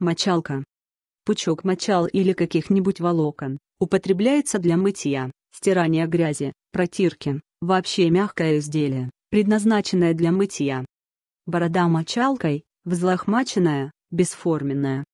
Мочалка. Пучок мочал или каких-нибудь волокон, употребляется для мытья, стирания грязи, протирки, вообще мягкое изделие, предназначенное для мытья. Борода мочалкой, взлохмаченная, бесформенная,